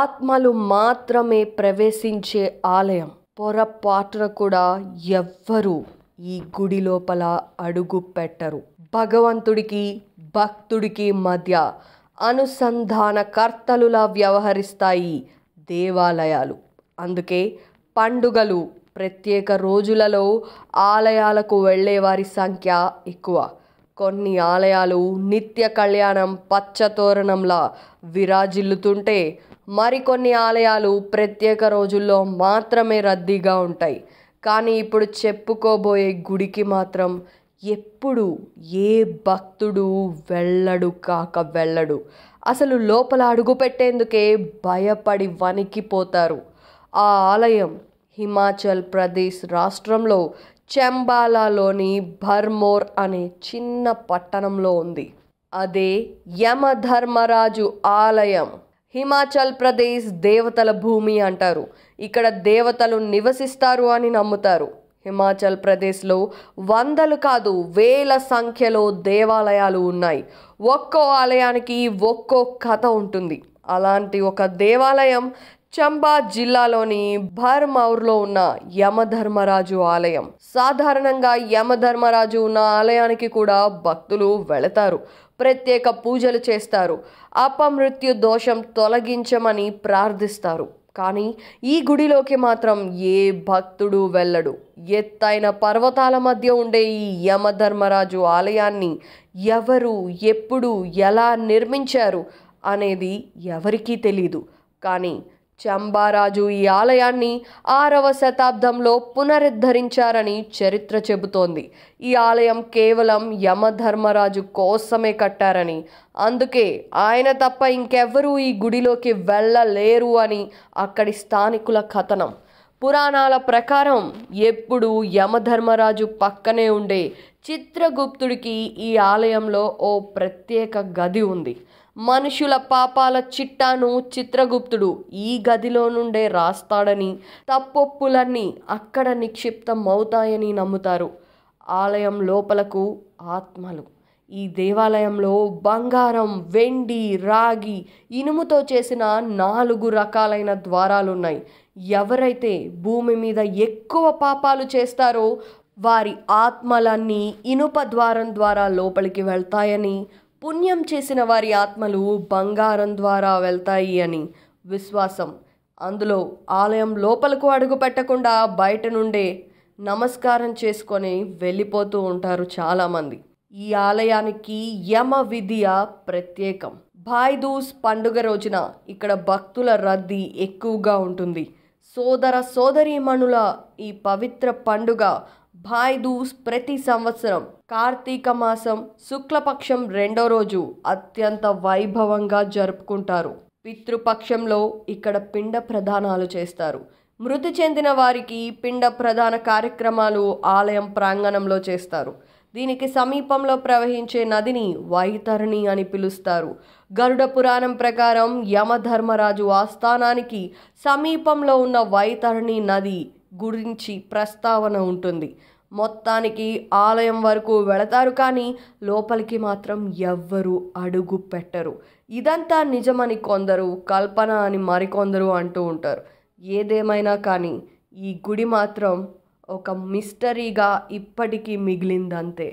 ఆత్మలు మాత్రమే ప్రవేశించే ఆలయం పొరపాటున కూడా ఎవ్వరూ ఈ గుడి లోపల అడుగు పెట్టరు భగవంతుడికి భక్తుడికి మధ్య అనుసంధానకర్తలులా వ్యవహరిస్తాయి దేవాలయాలు అందుకే పండుగలు ప్రత్యేక రోజులలో ఆలయాలకు వెళ్ళే వారి సంఖ్య ఎక్కువ కొన్ని ఆలయాలు నిత్య కళ్యాణం పచ్చతోరణంలా విరాజిల్లుతుంటే మరికొన్ని ఆలయాలు ప్రత్యేక రోజుల్లో మాత్రమే రద్దీగా ఉంటాయి కానీ ఇప్పుడు చెప్పుకోబోయే గుడికి మాత్రం ఎప్పుడు ఏ భక్తుడు వెళ్ళడు కాక వెళ్ళడు అసలు లోపల అడుగు పెట్టేందుకే భయపడి వణికిపోతారు ఆ ఆలయం హిమాచల్ ప్రదేశ్ రాష్ట్రంలో చెంబాలాలోని భర్మోర్ అనే చిన్న పట్టణంలో ఉంది అదే యమధర్మరాజు ఆలయం హిమాచల్ ప్రదేశ్ దేవతల భూమి అంటారు ఇక్కడ దేవతలు నివసిస్తారు అని నమ్ముతారు హిమాచల్ ప్రదేశ్లో వందలు కాదు వేల సంఖ్యలో దేవాలయాలు ఉన్నాయి ఒక్కో ఆలయానికి ఒక్కో కథ ఉంటుంది అలాంటి ఒక దేవాలయం చంబా జిల్లాలోని భర్మౌర్లో ఉన్న యమధర్మరాజు ఆలయం సాధారణంగా యమధర్మరాజు ఉన్న ఆలయానికి కూడా భక్తులు వెళతారు ప్రత్యేక పూజలు చేస్తారు అపమృత్యు దోషం తొలగించమని ప్రార్థిస్తారు కానీ ఈ గుడిలోకి మాత్రం ఏ భక్తుడు వెళ్ళడు ఎత్తైన పర్వతాల మధ్య ఉండే ఈ యమధర్మరాజు ఆలయాన్ని ఎవరు ఎప్పుడు ఎలా నిర్మించారు అనేది ఎవరికీ తెలీదు కానీ చంబారాజు ఈ ఆలయాన్ని ఆరవ శతాబ్దంలో పునరుద్ధరించారని చరిత్ర చెబుతోంది ఈ ఆలయం కేవలం యమధర్మరాజు కోసమే కట్టారని అందుకే ఆయన తప్ప ఇంకెవ్వరూ ఈ గుడిలోకి వెళ్ళలేరు అని అక్కడి స్థానికుల కథనం పురాణాల ప్రకారం ఎప్పుడు యమధర్మరాజు పక్కనే ఉండే చిత్రగుప్తుడికి ఈ ఆలయంలో ఓ ప్రత్యేక గది ఉంది మనుషుల పాపాల చిట్టాను చిత్రగుప్తుడు ఈ గదిలో నుండే రాస్తాడని తప్పొప్పులన్నీ అక్కడ నిక్షిప్తమవుతాయని నమ్ముతారు ఆలయం లోపలకు ఆత్మలు ఈ దేవాలయంలో బంగారం వెండి రాగి ఇనుముతో చేసిన నాలుగు రకాలైన ద్వారాలున్నాయి ఎవరైతే భూమి మీద ఎక్కువ పాపాలు చేస్తారో వారి ఆత్మలన్నీ ఇనుప ద్వారం ద్వారా లోపలికి వెళ్తాయని పుణ్యం చేసిన వారి ఆత్మలు బంగారం ద్వారా వెళ్తాయి అని విశ్వాసం అందులో ఆలయం లోపలకు అడుగు పెట్టకుండా బయట నుండే నమస్కారం చేసుకొని వెళ్ళిపోతూ ఉంటారు చాలామంది ఈ ఆలయానికి యమ విధియ ప్రత్యేకం దూస్ పండుగ రోజున ఇక్కడ భక్తుల రద్దీ ఎక్కువగా ఉంటుంది సోదర సోదరీమణుల ఈ పవిత్ర పండుగ భాయ్ దూస్ ప్రతి సంవత్సరం కార్తీక మాసం శుక్లపక్షం రెండో రోజు అత్యంత వైభవంగా జరుపుకుంటారు పితృపక్షంలో ఇక్కడ పిండ ప్రధానాలు చేస్తారు మృతి చెందిన వారికి పిండ ప్రధాన కార్యక్రమాలు ఆలయం ప్రాంగణంలో చేస్తారు దీనికి సమీపంలో ప్రవహించే నదిని వైతరణి అని పిలుస్తారు గరుడ పురాణం ప్రకారం యమధర్మరాజు ఆస్థానానికి సమీపంలో ఉన్న వైతరణి నది గురించి ప్రస్తావన ఉంటుంది మొత్తానికి ఆలయం వరకు వెళతారు కానీ లోపలికి మాత్రం ఎవ్వరూ అడుగు పెట్టరు ఇదంతా నిజమని కొందరు కల్పన అని మరికొందరు అంటూ ఉంటారు ఏదేమైనా కానీ ఈ గుడి మాత్రం ఒక మిస్టరీగా ఇప్పటికీ మిగిలిందంతే